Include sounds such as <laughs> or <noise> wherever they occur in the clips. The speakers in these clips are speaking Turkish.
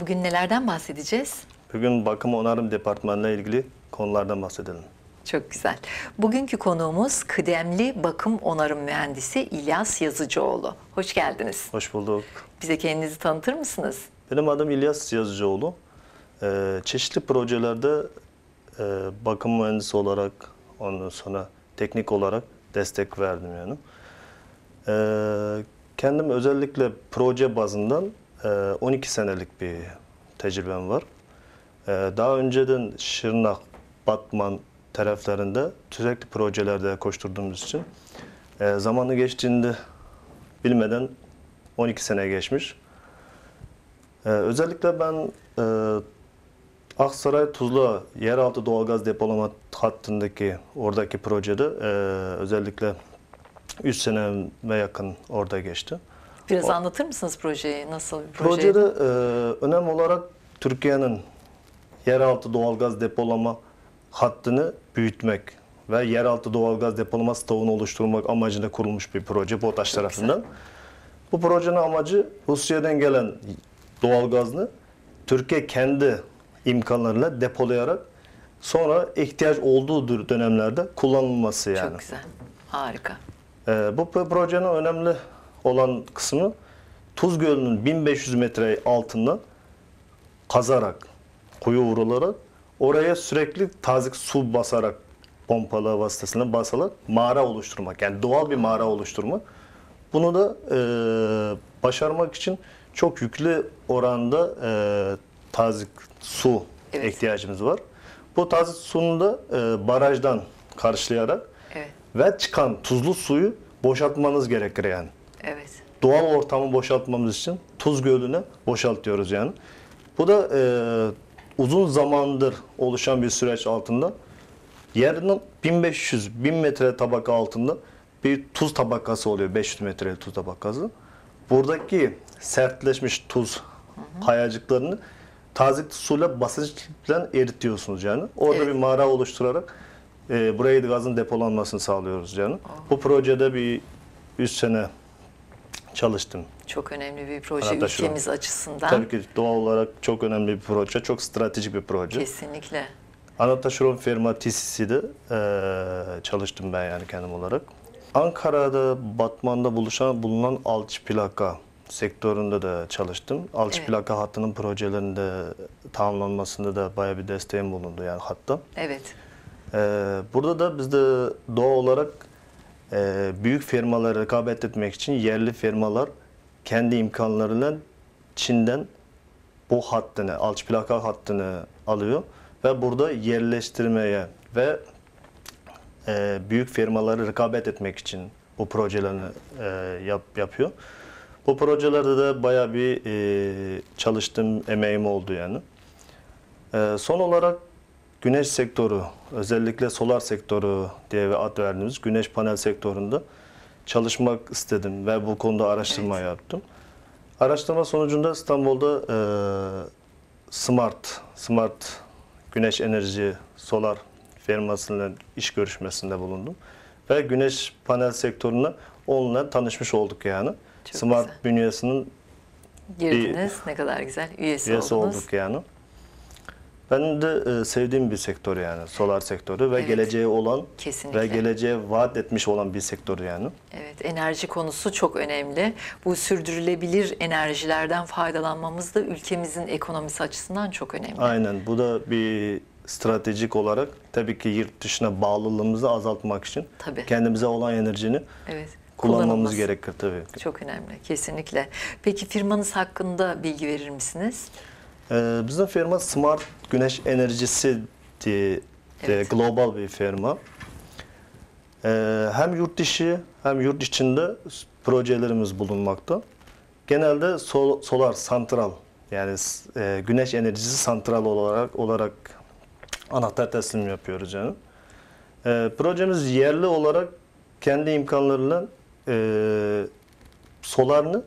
Bugün nelerden bahsedeceğiz? Bugün bakım onarım departmanına ilgili konulardan bahsedelim. Çok güzel. Bugünkü konuğumuz kıdemli bakım onarım mühendisi İlyas Yazıcıoğlu. Hoş geldiniz. Hoş bulduk. Bize kendinizi tanıtır mısınız? Benim adım İlyas Yazıcıoğlu. Ee, çeşitli projelerde e, bakım mühendisi olarak ondan sonra teknik olarak destek verdim yani. Ee, kendim özellikle proje bazından 12 ee, senelik bir tecrübem var. Ee, daha önceden Şırnak, Batman taraflarında sürekli projelerde koşturduğumuz için e, zamanı geçtiğinde bilmeden 12 sene geçmiş. Ee, özellikle ben e, Aksaray Tuzla yeraltı doğalgaz depolama hattındaki oradaki projede e, özellikle 3 sene ve yakın orada geçti. Biraz o, anlatır mısınız projeyi? Nasıl bir proje? Projede e, önemli olarak Türkiye'nin yeraltı doğalgaz depolama hattını büyütmek ve yeraltı doğalgaz depolama stoğunu oluşturmak amacıyla kurulmuş bir proje BOTAŞ Çok tarafından. Güzel. Bu projenin amacı Rusya'dan gelen doğalgazını Türkiye kendi imkanlarıyla depolayarak sonra ihtiyaç olduğu dönemlerde kullanılması yani. Çok güzel. Harika. Ee, bu projenin önemli olan kısmı Tuz Gölü'nün 1500 metre altından kazarak, kuyu vurularak oraya sürekli tazik su basarak pompalı vasıtasıyla basarak mağara oluşturmak. Yani doğal bir mağara oluşturma. Bunu da e, başarmak için çok yüklü oranda e, tazik su evet. ihtiyacımız var. Bu tazik suyunu da e, barajdan karşılayarak evet. ve çıkan tuzlu suyu boşaltmanız gerekir yani. Evet. Doğal ortamı boşaltmamız için Tuz Gölü'ne boşaltıyoruz yani. Bu da e, uzun zamandır oluşan bir süreç altında yerinin 1500-1000 metre tabaka altında bir tuz tabakası oluyor. 500 metre tuz tabakası. Buradaki sertleşmiş tuz kayacıklarını tazik suyla basınçla eritiyorsunuz yani. Orada evet. bir mağara oluşturarak e, buraya gazın depolanmasını sağlıyoruz yani. Aha. Oh. Bu projede bir 3 sene çalıştım. Çok önemli bir proje Hatta ülkemiz açısından. Tabii ki doğal olarak çok önemli bir proje, çok stratejik bir proje. Kesinlikle. Anataşuron firma TCC'de e, çalıştım ben yani kendim olarak. Ankara'da, Batman'da buluşan, bulunan Alçı Plaka sektöründe de çalıştım. Alçı evet. plaka hattının projelerinde tamamlanmasında da bayağı bir desteğim bulundu yani hatta. Evet. Ee, burada da bizde doğal olarak e, büyük firmalara rekabet etmek için yerli firmalar kendi imkanlarıyla Çin'den bu hattını, alç plaka hattını alıyor ve burada yerleştirmeye ve e, büyük firmaları rekabet etmek için bu projelerini e, yap, yapıyor. Bu projelerde de bayağı bir e, çalıştığım emeğim oldu yani. E, son olarak güneş sektörü, özellikle solar sektörü diye ad verdiğimiz güneş panel sektöründe çalışmak istedim ve bu konuda araştırma evet. yaptım. Araştırma sonucunda İstanbul'da e, Smart, Smart Güneş Enerji Solar firmasıyla iş görüşmesinde bulundum. Ve güneş panel sektörüne onunla tanışmış olduk yani. Çok Smart güzel. bünyesinin Girdiniz. Bir, ne kadar güzel. Üyesi, üyesi oldunuz. olduk yani. Ben de e, sevdiğim bir sektör yani solar sektörü ve Evet. geleceğe olan Kesinlikle. ve geleceğe vaat etmiş olan bir sektör yani. Evet, enerji konusu çok önemli. Bu sürdürülebilir enerjilerden faydalanmamız da ülkemizin ekonomisi açısından çok önemli. Aynen bu da bir stratejik olarak tabii ki yurt dışına bağlılığımızı azaltmak için Tabii. kendimize olan enerjini Evet. kullanmamız gerekir tabii. Çok önemli, kesinlikle. Peki firmanız hakkında bilgi verir misiniz? Ee, bizim firma Smart Güneş Enerjisi diye evet. global bir firma. Ee, hem yurt dışı hem yurt içinde projelerimiz bulunmakta. Genelde sol, solar santral yani e, güneş enerjisi santral olarak olarak anahtar teslim yapıyoruz canım. E, ee, projemiz yerli olarak kendi imkanlarıyla e, solarını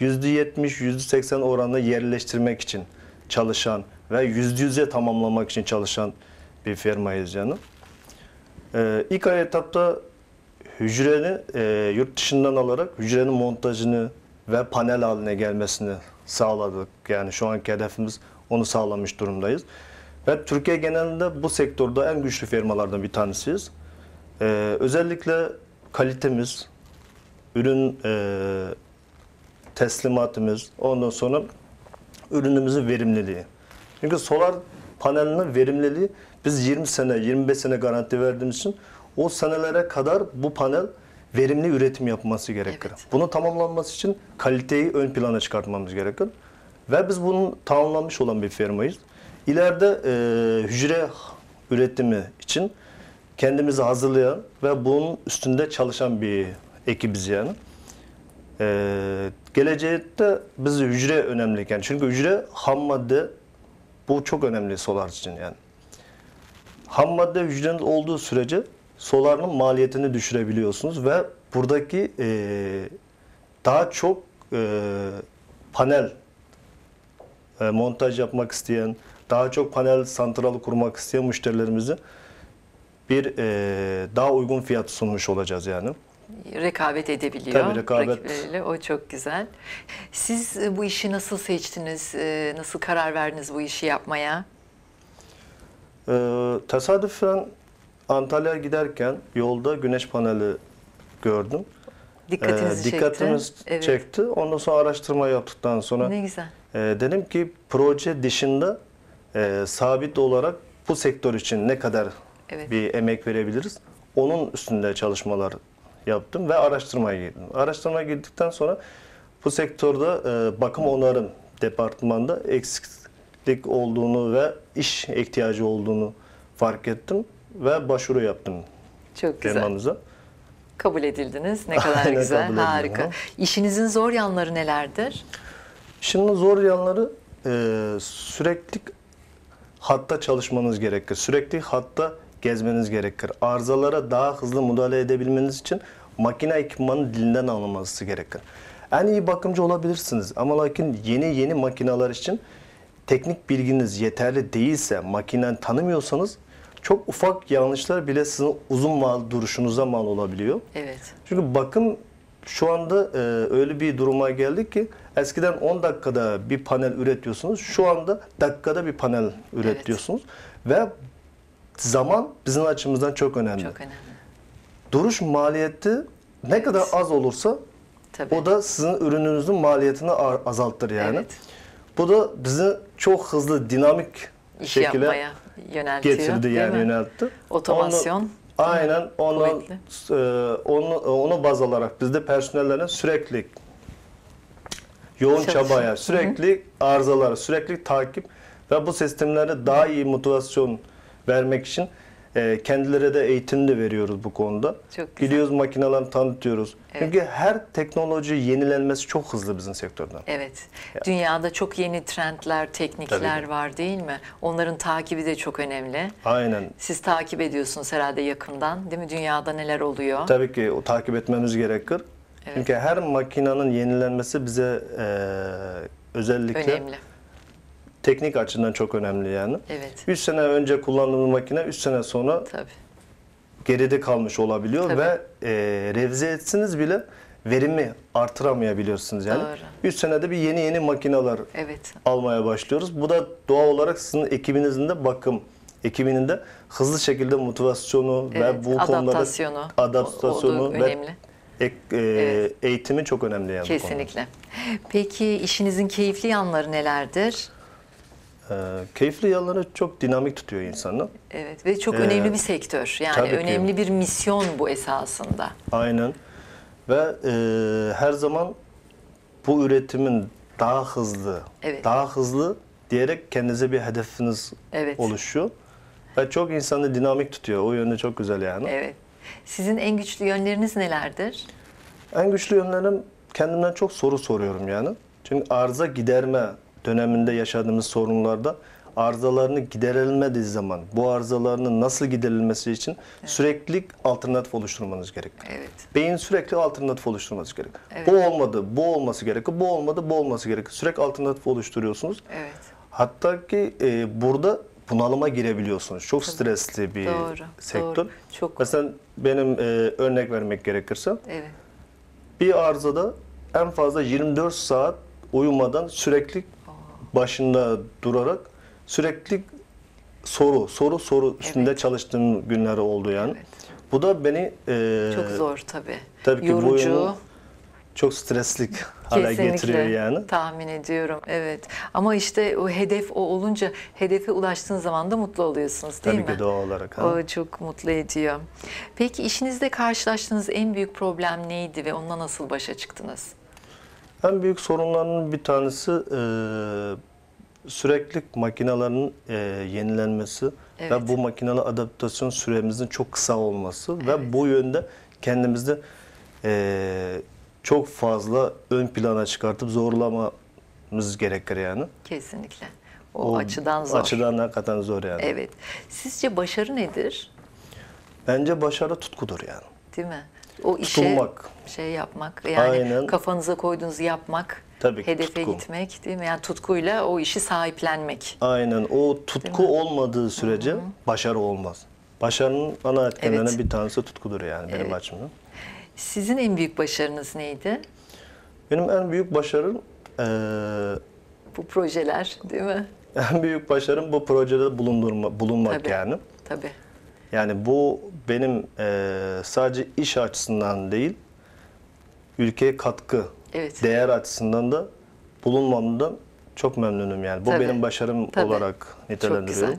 %70-%80 oranla yerleştirmek için çalışan ve yüzde yüze tamamlamak için çalışan bir firmayız yani. Ee, ilk ilk etapta hücreni e, yurt dışından alarak hücrenin montajını ve panel haline gelmesini sağladık. Yani şu anki hedefimiz onu sağlamış durumdayız. Ve Türkiye genelinde bu sektörde en güçlü firmalardan bir tanesiyiz. Ee, özellikle kalitemiz, ürün e, teslimatımız, ondan sonra ürünümüzün verimliliği. Çünkü solar panelinin verimliliği biz 20 sene, 25 sene garanti verdiğimiz için o senelere kadar bu panel verimli üretim yapması gerekir. Evet. Bunu tamamlanması için kaliteyi ön plana çıkartmamız gerekir. Ve biz bunun tamamlanmış olan bir firmayız. İleride e, hücre üretimi için kendimizi hazırlayan ve bunun üstünde çalışan bir ekibiz yani. Ee, gelecekte biz hücre önemli. Yani çünkü hücre ham madde bu çok önemli solar için yani. Ham madde hücrenin olduğu sürece soların maliyetini düşürebiliyorsunuz ve buradaki e, daha çok e, panel e, montaj yapmak isteyen, daha çok panel santralı kurmak isteyen müşterilerimizi bir e, daha uygun fiyat sunmuş olacağız yani rekabet edebiliyor Tabii, rekabet. rakipleriyle. O çok güzel. Siz e, bu işi nasıl seçtiniz? E, nasıl karar verdiniz bu işi yapmaya? Ee, tesadüfen Antalya'ya giderken yolda güneş paneli gördüm. Dikkatimizi ee, dikkatimiz çekti. Evet. çekti. Ondan sonra araştırma yaptıktan sonra ne güzel. E, dedim ki proje dışında e, sabit olarak bu sektör için ne kadar evet. bir emek verebiliriz? Onun üstünde çalışmalar yaptım ve araştırmaya girdim. Araştırmaya girdikten sonra bu sektörde e, bakım onarım departmanda eksiklik olduğunu ve iş ihtiyacı olduğunu fark ettim ve başvuru yaptım. Çok güzel. Firmamıza. Kabul edildiniz. Ne kadar <laughs> Aynen, güzel. Harika. Edildim, İşinizin zor yanları nelerdir? Şimdi zor yanları e, sürekli hatta çalışmanız gerekir. Sürekli hatta gezmeniz gerekir. Arızalara daha hızlı müdahale edebilmeniz için makine ekipmanı dilinden anlaması gerekir. En iyi bakımcı olabilirsiniz ama lakin yeni yeni makineler için teknik bilginiz yeterli değilse, makineni tanımıyorsanız çok ufak yanlışlar bile sizin uzun mal duruşunuza mal olabiliyor. Evet. Çünkü bakım şu anda e, öyle bir duruma geldik ki eskiden 10 dakikada bir panel üretiyorsunuz. Şu anda dakikada bir panel üretiyorsunuz. Evet. Ve zaman bizim açımızdan çok önemli. Çok önemli. Duruş maliyeti ne evet. kadar az olursa Tabii. o da sizin ürününüzün maliyetini azalttır yani. Evet. Bu da bizi çok hızlı dinamik İş şekilde Getirdi yani yöneltti. Otomasyon. aynen ona, e, onu, onu baz alarak bizde personellerin sürekli yoğun Çalışın. çabaya, sürekli Hı arızalara, sürekli takip ve bu sistemleri daha iyi motivasyon vermek için e, kendilere de eğitim de veriyoruz bu konuda. Çok güzel. Gidiyoruz makinelerini tanıtıyoruz. Evet. Çünkü her teknoloji yenilenmesi çok hızlı bizim sektörden. Evet. Yani. Dünyada çok yeni trendler, teknikler var değil mi? Onların takibi de çok önemli. Aynen. Siz takip ediyorsunuz herhalde yakından değil mi? Dünyada neler oluyor? Tabii ki o, takip etmemiz gerekir. Evet. Çünkü her makinenin yenilenmesi bize e, özellikle... Önemli Teknik açıdan çok önemli yani. Evet. 3 sene önce kullandığımız makine 3 sene sonra Tabii. geride kalmış olabiliyor Tabii. ve e, revize etsiniz bile verimi artıramayabiliyorsunuz yani. Doğru. 3 senede bir yeni yeni makineler evet. almaya başlıyoruz. Bu da doğal olarak sizin ekibinizin de bakım ekibinin de hızlı şekilde motivasyonu evet, ve bu konulara adaptasyonu o, ve ek, e, evet. eğitimi çok önemli yani. Kesinlikle. Peki işinizin keyifli yanları nelerdir? Ee, keyifli yanları çok dinamik tutuyor insanı. Evet ve çok ee, önemli bir sektör. Yani önemli ki. bir misyon bu esasında. Aynen. Ve e, her zaman bu üretimin daha hızlı, evet. daha hızlı diyerek kendinize bir hedefiniz evet. oluşuyor. Ve çok insanı dinamik tutuyor. O yönde çok güzel yani. Evet. Sizin en güçlü yönleriniz nelerdir? En güçlü yönlerim kendimden çok soru soruyorum yani. Çünkü arıza giderme döneminde yaşadığımız sorunlarda arızalarını giderilmediği zaman bu arızalarının nasıl giderilmesi için evet. sürekli alternatif oluşturmanız gerekiyor. Evet. Beyin sürekli alternatif oluşturması gerek. Evet. Bu olmadı, bu olması gerekiyor. bu olmadı, bu olması gerekiyor. Sürekli alternatif oluşturuyorsunuz. Evet. Hatta ki e, burada bunalıma girebiliyorsunuz. Çok Tabii. stresli bir doğru, sektör. Doğru. Çok. Mesela benim e, örnek vermek gerekirse evet. bir arızada en fazla 24 saat uyumadan sürekli başında durarak sürekli soru, soru, soru üstünde evet. çalıştığım günler oldu yani. Evet. Bu da beni e, çok zor tabi. Tabii ki Yorucu. çok streslik hale getiriyor yani. Tahmin ediyorum. Evet. Ama işte o hedef o olunca hedefe ulaştığın zaman da mutlu oluyorsunuz değil tabii mi? Tabii ki doğal olarak. Ha. O çok mutlu ediyor. Peki işinizde karşılaştığınız en büyük problem neydi ve onunla nasıl başa çıktınız? En büyük sorunlarının bir tanesi e, sürekli makinelerin e, yenilenmesi evet. ve bu makinalı adaptasyon süremizin çok kısa olması evet. ve bu yönde kendimizde e, çok fazla ön plana çıkartıp zorlamamız gerekir yani. Kesinlikle. O, o açıdan zor. Açıdan hakikaten zor yani. Evet. Sizce başarı nedir? Bence başarı tutkudur yani. Değil mi? o işe şey yapmak yani Aynen. kafanıza koyduğunuzu yapmak Tabii, hedefe tutku. gitmek değil mi? Yani tutkuyla o işi sahiplenmek. Aynen. O tutku olmadığı sürece Hı-hı. başarı olmaz. Başarının ana etkenlerinden evet. bir tanesi tutkudur yani benim evet. açımdan. Sizin en büyük başarınız neydi? Benim en büyük başarım ee, bu projeler değil mi? En büyük başarım bu projede bulundurma, bulunmak Tabii. yani. Tabii. Yani bu benim e, sadece iş açısından değil, ülkeye katkı, evet. değer açısından da bulunmamdan çok memnunum yani. Bu Tabii. benim başarım Tabii. olarak nitelendiriyorum. Çok güzel.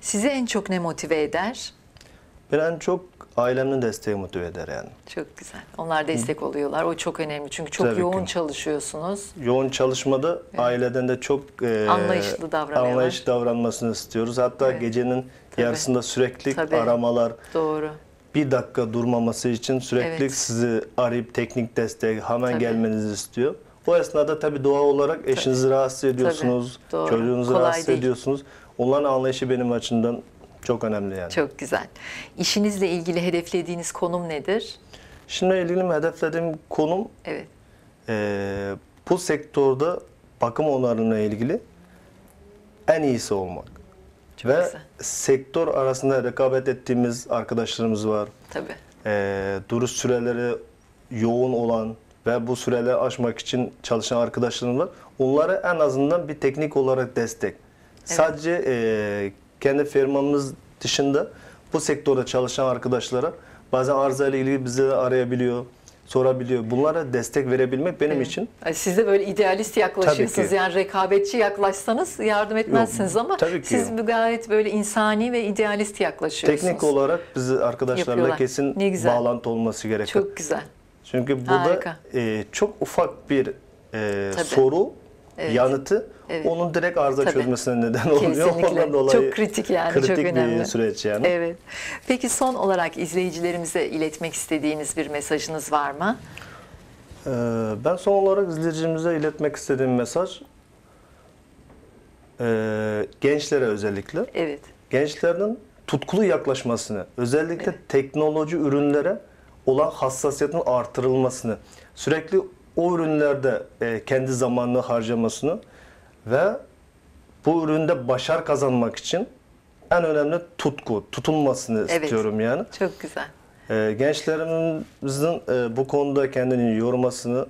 Sizi en çok ne motive eder? Ben en çok ailemin desteği motive eder yani. Çok güzel. Onlar destek oluyorlar. O çok önemli. Çünkü çok Tabii yoğun ki. çalışıyorsunuz. Yoğun çalışmada evet. aileden de çok e, anlayışlı davranıyorlar. davranmasını istiyoruz. Hatta evet. gecenin Tabii. Yarısında sürekli Tabii. aramalar. Doğru. Bir dakika durmaması için sürekli evet. sizi arayıp teknik destek hemen Tabii. gelmenizi istiyor. O esnada tabi doğal olarak eşinizi tabii. rahatsız ediyorsunuz, tabii, doğru. çocuğunuzu Kolay rahatsız değil. ediyorsunuz. Onların anlayışı benim açımdan çok önemli yani. Çok güzel. İşinizle ilgili hedeflediğiniz konum nedir? Şimdi ilgili hedeflediğim konum evet. e, bu sektörde bakım onarımına ilgili en iyisi olmak. Çok Ve güzel. sektör arasında rekabet ettiğimiz arkadaşlarımız var. Tabii. Ee, duruş süreleri yoğun olan ve bu süreleri aşmak için çalışan arkadaşlarımız var. Onlara en azından bir teknik olarak destek. Evet. Sadece e, kendi firmamız dışında bu sektörde çalışan arkadaşlara bazen arıza ile ilgili bizi de arayabiliyor sorabiliyor. Bunlara destek verebilmek benim evet. için. Ay, siz de böyle idealist yaklaşıyorsunuz. Yani rekabetçi yaklaşsanız yardım etmezsiniz Yok, ama tabii ki. siz gayet böyle insani ve idealist yaklaşıyorsunuz. Teknik olarak biz arkadaşlarla Yapıyorlar. kesin bağlantı olması gerekiyor. Çok güzel. Çünkü bu da e, çok ufak bir e, soru evet. yanıtı evet. onun direkt arıza Tabii. çözmesine neden <laughs> Kesinlikle. oluyor. Ondan dolayı çok kritik yani kritik çok önemli. bir süreç yani. Evet. Peki son olarak izleyicilerimize iletmek istediğiniz bir mesajınız var mı? Ee, ben son olarak izleyicimize iletmek istediğim mesaj ee, gençlere özellikle. Evet. Gençlerin tutkulu yaklaşmasını, özellikle evet. teknoloji ürünlere olan hassasiyetin artırılmasını, sürekli o ürünlerde e, kendi zamanını harcamasını ve bu üründe başar kazanmak için en önemli tutku, tutulmasını evet. istiyorum yani. Çok güzel. E, gençlerimizin e, bu konuda kendini yormasını,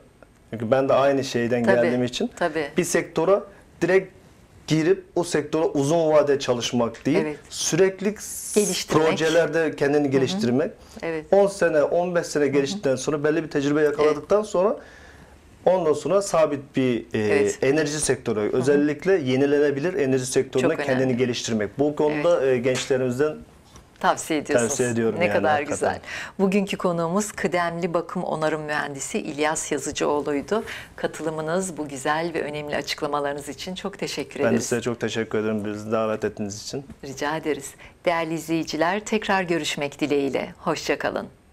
çünkü ben de aynı şeyden tabii, geldiğim için tabii. bir sektora direkt girip o sektora uzun vade çalışmak değil, evet. sürekli projelerde kendini geliştirmek. Hı hı. Evet. 10 sene, 15 sene geliştikten sonra belli bir tecrübe yakaladıktan evet. sonra Ondan sonra sabit bir e, Evet. enerji sektörü özellikle yenilenebilir enerji sektörüne kendini geliştirmek. Bu konuda e, gençlerimizden Tavsiye ediyorsunuz. Tavsiye ediyorum Ne yani, kadar hakikaten. güzel. Bugünkü konuğumuz kıdemli bakım onarım mühendisi İlyas Yazıcıoğlu'ydu. Katılımınız, bu güzel ve önemli açıklamalarınız için çok teşekkür ederiz. ben de size çok teşekkür ederim bizi davet ettiğiniz için. Rica ederiz. Değerli izleyiciler tekrar görüşmek dileğiyle. Hoşçakalın.